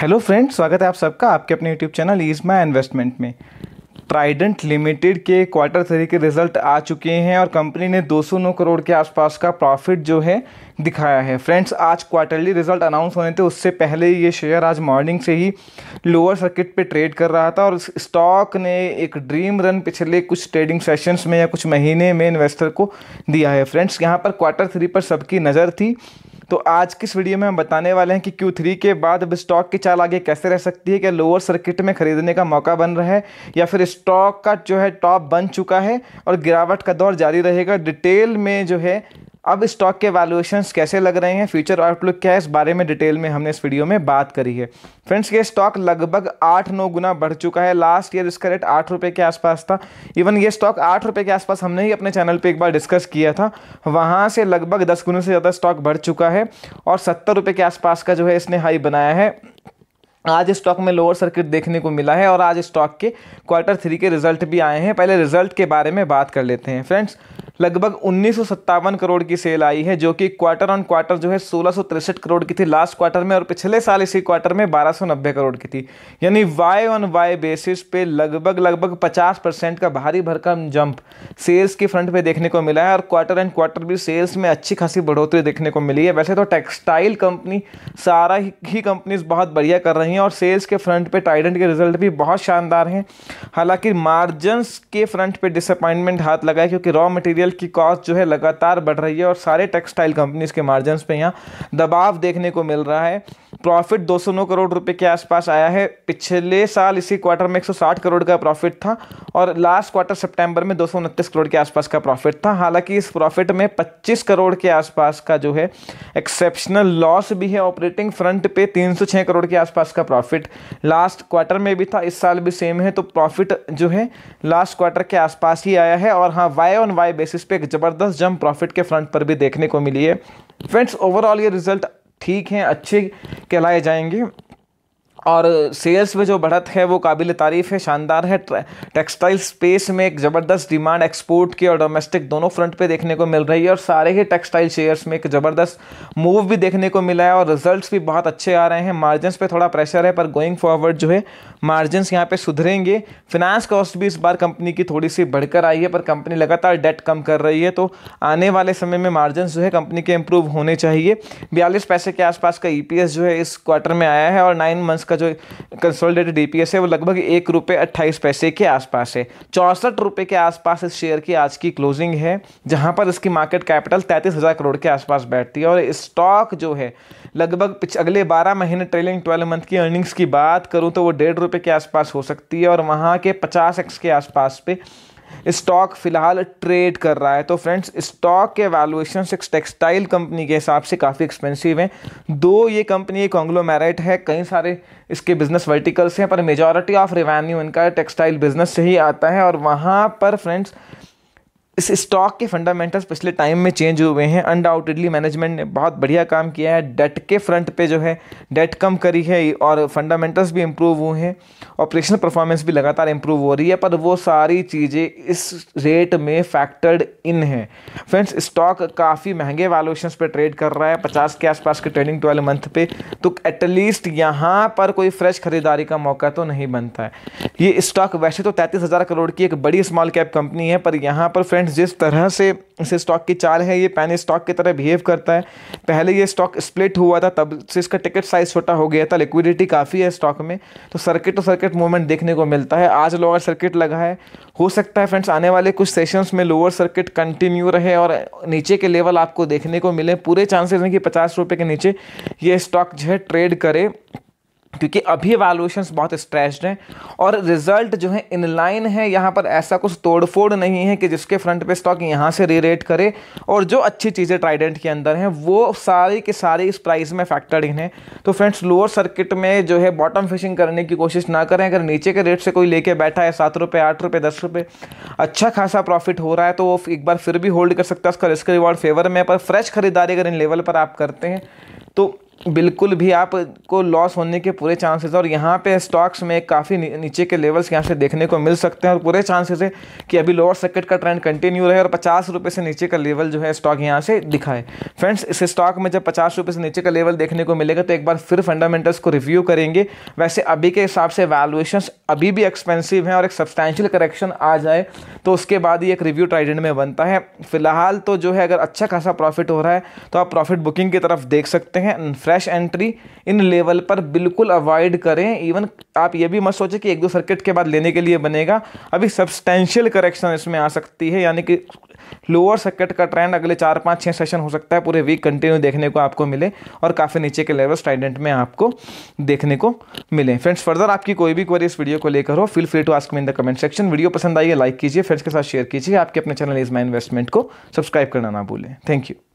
hello friends स्वागत है आप सबका आपके अपने YouTube channel is my investment में ट्राइडेंट लिमिटेड के क्वार्टर थ्री के रिजल्ट आ चुके हैं और कंपनी ने 209 करोड़ के आसपास का प्रॉफिट जो है दिखाया है फ्रेंड्स आज क्वार्टरली रिजल्ट अनाउंस होने थे उससे पहले ये शेयर आज मॉर्निंग से ही लोअर सर्किट पे ट्रेड कर रहा था और स्टॉक ने एक ड्रीम रन पिछले कुछ ट्रेडिंग सेशंस में या कुछ महीने में इन्वेस्टर को दिया है फ्रेंड्स यहाँ पर क्वार्टर थ्री पर सबकी नज़र थी तो आज की इस वीडियो में हम बताने वाले हैं कि Q3 के बाद अब स्टॉक की चाल आगे कैसे रह सकती है क्या लोअर सर्किट में खरीदने का मौका बन रहा है या फिर स्टॉक का जो है टॉप बन चुका है और गिरावट का दौर जारी रहेगा डिटेल में जो है अब स्टॉक के वैल्यूएशन कैसे लग रहे हैं फ्यूचर आउटलुक क्या है इस बारे में डिटेल में हमने इस वीडियो में बात करी है फ्रेंड्स ये स्टॉक लगभग आठ नौ गुना बढ़ चुका है लास्ट ईयर इसका रेट आठ रुपये के आसपास था इवन ये स्टॉक आठ रुपये के आसपास हमने ही अपने चैनल पर एक बार डिस्कस किया था वहाँ से लगभग दस गुना से ज़्यादा स्टॉक बढ़ चुका है और सत्तर रुपये के आसपास का जो है इसने हाई बनाया है आज स्टॉक में लोअर सर्किट देखने को मिला है और आज स्टॉक के क्वार्टर थ्री के रिजल्ट भी आए हैं पहले रिजल्ट के बारे में बात कर लेते हैं फ्रेंड्स लगभग उन्नीस करोड़ की सेल आई है जो कि क्वार्टर ऑन क्वार्टर जो है सोलह करोड़ की थी लास्ट क्वार्टर में और पिछले साल इसी क्वार्टर में बारह करोड़ की थी यानी वाई ऑन वाई बेसिस पे लगभग लगभग 50 परसेंट का भारी भरकम जंप सेल्स के फ्रंट पे देखने को मिला है और क्वार्टर एंड क्वार्टर भी सेल्स में अच्छी खासी बढ़ोतरी देखने को मिली है वैसे तो टेक्सटाइल कंपनी सारा ही कंपनीज बहुत बढ़िया कर रही हैं और सेल्स के फ्रंट पे टाइडेंट के रिजल्ट भी बहुत शानदार हैं हालांकि मार्जन्स के फ्रंट पे डिसअपॉइंटमेंट हाथ लगा है क्योंकि रॉ मटेरियल मटेरियल की कॉस्ट जो है लगातार बढ़ रही है और सारे टेक्सटाइल कंपनीज के मार्जिन पे यहाँ दबाव देखने को मिल रहा है प्रॉफिट 209 करोड़ रुपए के आसपास आया है पिछले साल इसी क्वार्टर में 160 करोड़ का प्रॉफिट था और लास्ट क्वार्टर सितंबर में दो करोड़ के आसपास का प्रॉफिट था हालांकि इस प्रॉफिट में 25 करोड़ के आसपास का जो है एक्सेप्शनल लॉस भी है ऑपरेटिंग फ्रंट पे 306 करोड़ के आसपास का प्रॉफिट लास्ट क्वार्टर में भी था इस साल भी सेम है तो प्रॉफिट जो है लास्ट क्वार्टर के आसपास ही आया है और हाँ वाई ऑन वाई बेसिस पे एक ज़बरदस्त जम प्रॉफिट के फ्रंट पर भी देखने को मिली है फ्रेंड्स ओवरऑल ये रिजल्ट ठीक हैं अच्छे कहलाए जाएंगे और सेल्स में जो बढ़त है वो काबिल तारीफ़ है शानदार है टेक्सटाइल स्पेस में एक ज़बरदस्त डिमांड एक्सपोर्ट की और डोमेस्टिक दोनों फ्रंट पे देखने को मिल रही है और सारे ही टेक्सटाइल शेयर्स में एक ज़बरदस्त मूव भी देखने को मिला है और रिजल्ट्स भी बहुत अच्छे आ रहे हैं मार्जिनस पे थोड़ा प्रेशर है पर गोइंग फॉरवर्ड जो है मार्जिनस यहाँ पर सुधरेंगे फिनांस कॉस्ट भी इस बार कंपनी की थोड़ी सी बढ़कर आई है पर कंपनी लगातार डेट कम कर रही है तो आने वाले समय में मार्जिन जो है कंपनी के इम्प्रूव होने चाहिए बयालीस पैसे के आसपास का ई e जो है इस क्वार्टर में आया है और नाइन मंथ्स का जो कंसोलिडेटेड डीपीएस है वो लगभग एक रुपये अट्ठाईस पैसे के आसपास है चौंसठ रुपये के आसपास इस शेयर की आज की क्लोजिंग है जहां पर इसकी मार्केट कैपिटल तैंतीस हज़ार करोड़ के आसपास बैठती है और स्टॉक जो है लगभग अगले बारह महीने ट्रेलिंग ट्वेल्व मंथ की अर्निंग्स की बात करूँ तो वो डेढ़ रुपये के आसपास हो सकती है और वहाँ के पचास एक्स के आसपास पे स्टॉक फ़िलहाल ट्रेड कर रहा है तो फ्रेंड्स स्टॉक के वैल्यूएशन एक टेक्सटाइल कंपनी के हिसाब से काफ़ी एक्सपेंसिव हैं दो ये कंपनी एक कॉन्ग्लोमेरेट है कई सारे इसके बिज़नेस वर्टिकल्स हैं पर मेजॉरिटी ऑफ रिवेन्यू इनका टेक्सटाइल बिज़नेस से ही आता है और वहाँ पर फ्रेंड्स इस स्टॉक के फंडामेंटल्स पिछले टाइम में चेंज हुए हैं अनडाउटेडली मैनेजमेंट ने बहुत बढ़िया काम किया है डेट के फ्रंट पे जो है डेट कम करी है और फंडामेंटल्स भी इम्प्रूव हुए हैं ऑपरेशनल परफॉर्मेंस भी लगातार इम्प्रूव हो रही है पर वो सारी चीज़ें इस रेट में फैक्टर्ड इन है फ्रेंड्स स्टॉक काफ़ी महंगे वैल्यूशन पर ट्रेड कर रहा है पचास के आसपास के ट्रेडिंग ट्वेल्व मंथ पे तो एटलीस्ट यहाँ पर कोई फ्रेश खरीदारी का मौका तो नहीं बनता है ये स्टॉक वैसे तो तैंतीस करोड़ की एक बड़ी स्मॉल कैप कंपनी है पर यहाँ पर फ्रेंड्स फ्रेंड्स जिस तरह से इस स्टॉक की चाल है ये पैन स्टॉक की तरह बिहेव करता है पहले ये स्टॉक स्प्लिट हुआ था तब से इसका टिकट साइज छोटा हो गया था लिक्विडिटी काफ़ी है स्टॉक में तो सर्किट टू तो सर्किट मूवमेंट देखने को मिलता है आज लोअर सर्किट लगा है हो सकता है फ्रेंड्स आने वाले कुछ सेशंस में लोअर सर्किट कंटिन्यू रहे और नीचे के लेवल आपको देखने को मिले पूरे चांसेस हैं कि पचास के नीचे ये स्टॉक जो है ट्रेड करे क्योंकि अभी वैल्यूएशन बहुत स्ट्रेस्ड हैं और रिजल्ट जो है इनलाइन है यहाँ पर ऐसा कुछ तोड़फोड़ नहीं है कि जिसके फ्रंट पे स्टॉक यहाँ से रीरेट करे और जो अच्छी चीज़ें ट्राइडेंट के अंदर हैं वो सारी के सारी इस प्राइस में फैक्टर्ड इन है तो फ्रेंड्स लोअर सर्किट में जो है बॉटम फिशिंग करने की कोशिश ना करें अगर नीचे के रेट से कोई लेके बैठा है सात रुपये आठ रुपये दस रुपये अच्छा खासा प्रॉफिट हो रहा है तो वो एक बार फिर भी होल्ड कर सकता है उसका रिस्क रिवॉर्ड फेवर में पर फ्रेश खरीदारी अगर इन लेवल पर आप करते हैं तो बिल्कुल भी आपको लॉस होने के पूरे चांसेस और यहाँ पे स्टॉक्स में काफ़ी नीचे के लेवल्स यहाँ से देखने को मिल सकते हैं और पूरे चांसेस है कि अभी लोअर सर्किट का ट्रेंड कंटिन्यू रहे और पचास रुपये से नीचे का लेवल जो है स्टॉक यहाँ से दिखाए फ्रेंड्स इस स्टॉक में जब पचास रुपये से नीचे का लेवल देखने को मिलेगा तो एक बार फिर फंडामेंटल्स को रिव्यू करेंगे वैसे अभी के हिसाब से वैल्यूशन अभी भी एक्सपेंसिव हैं और एक सब्सटैंशियल करेक्शन आ जाए तो उसके बाद ही एक रिव्यू ट्राइडेंट में बनता है फिलहाल तो जो है अगर अच्छा खासा प्रॉफिट हो रहा है तो आप प्रॉफिट बुकिंग की तरफ देख सकते हैं फ्रेश एंट्री इन लेवल पर बिल्कुल अवॉइड करें इवन आप ये भी मत सोचें कि एक दो सर्किट के बाद लेने के लिए बनेगा अभी सब्सटेंशियल करेक्शन इसमें आ सकती है यानी कि लोअर सर्किट का ट्रेंड अगले चार पाँच छः सेशन हो सकता है पूरे वीक कंटिन्यू देखने को आपको मिले और काफ़ी नीचे के लेवल स्टाइडेंट में आपको देखने को मिले फ्रेंड्स फर्दर आपकी कोई भी क्वेरी इस वीडियो को लेकर हो feel free to ask me in the comment section video पसंद आई है लाइक कीजिए फ्रेंड्स के साथ शेयर कीजिए आपके अपने चैनल इज माई इन्वेस्टमेंट को सब्सक्राइब करना ना भूलें थैंक यू